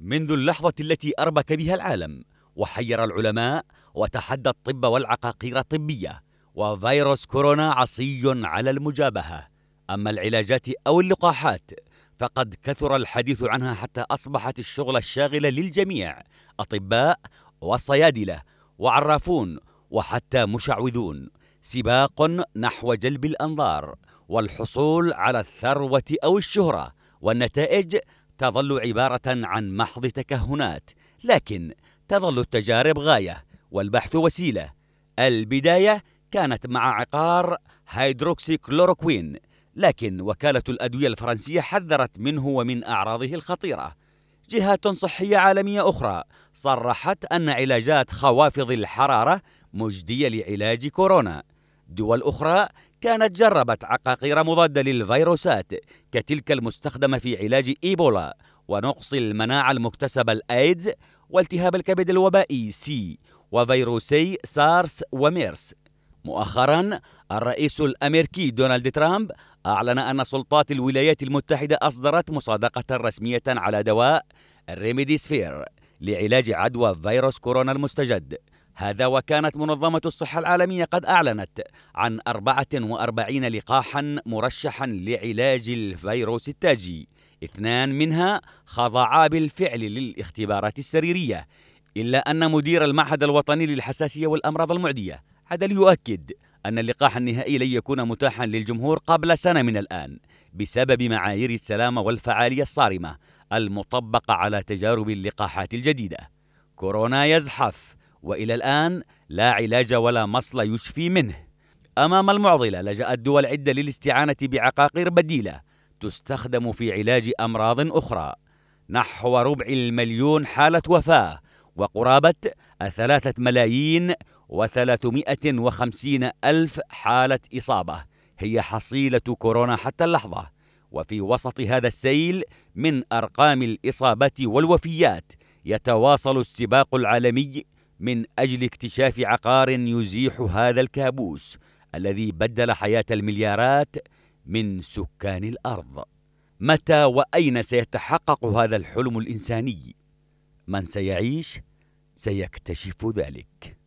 منذ اللحظة التي أربك بها العالم وحير العلماء وتحدى الطب والعقاقير الطبية وفيروس كورونا عصي على المجابهة أما العلاجات أو اللقاحات فقد كثر الحديث عنها حتى أصبحت الشغل الشاغل للجميع أطباء وصيادلة وعرافون وحتى مشعوذون سباق نحو جلب الأنظار والحصول على الثروة أو الشهرة والنتائج تظل عبارة عن محض تكهنات لكن تظل التجارب غاية والبحث وسيلة البداية كانت مع عقار هيدروكسي كلوروكوين لكن وكالة الأدوية الفرنسية حذرت منه ومن أعراضه الخطيرة جهات صحية عالمية أخرى صرحت أن علاجات خوافض الحرارة مجدية لعلاج كورونا دول أخرى كانت جربت عقاقير مضادة للفيروسات كتلك المستخدمة في علاج إيبولا ونقص المناعة المكتسبة الأيدز والتهاب الكبد الوبائي سي وفيروسي سارس وميرس مؤخرا الرئيس الامريكي دونالد ترامب اعلن ان سلطات الولايات المتحده اصدرت مصادقه رسميه على دواء ريميديسفير لعلاج عدوى فيروس كورونا المستجد هذا وكانت منظمة الصحة العالمية قد أعلنت عن 44 لقاحا مرشحا لعلاج الفيروس التاجي اثنان منها خضعا بالفعل للاختبارات السريرية إلا أن مدير المعهد الوطني للحساسية والأمراض المعدية عدل يؤكد أن اللقاح النهائي لن يكون متاحا للجمهور قبل سنة من الآن بسبب معايير السلامة والفعالية الصارمة المطبقة على تجارب اللقاحات الجديدة كورونا يزحف والى الان لا علاج ولا مصل يشفي منه امام المعضله لجات دول عده للاستعانه بعقاقير بديله تستخدم في علاج امراض اخرى نحو ربع المليون حاله وفاه وقرابه الثلاثه ملايين وثلاثمائة وخمسين ألف حالة إصابة هي حصيلة كورونا حتى اللحظة وفي وسط هذا السيل من أرقام الإصابات والوفيات يتواصل السباق العالمي من أجل اكتشاف عقار يزيح هذا الكابوس الذي بدل حياة المليارات من سكان الأرض متى وأين سيتحقق هذا الحلم الإنساني؟ من سيعيش سيكتشف ذلك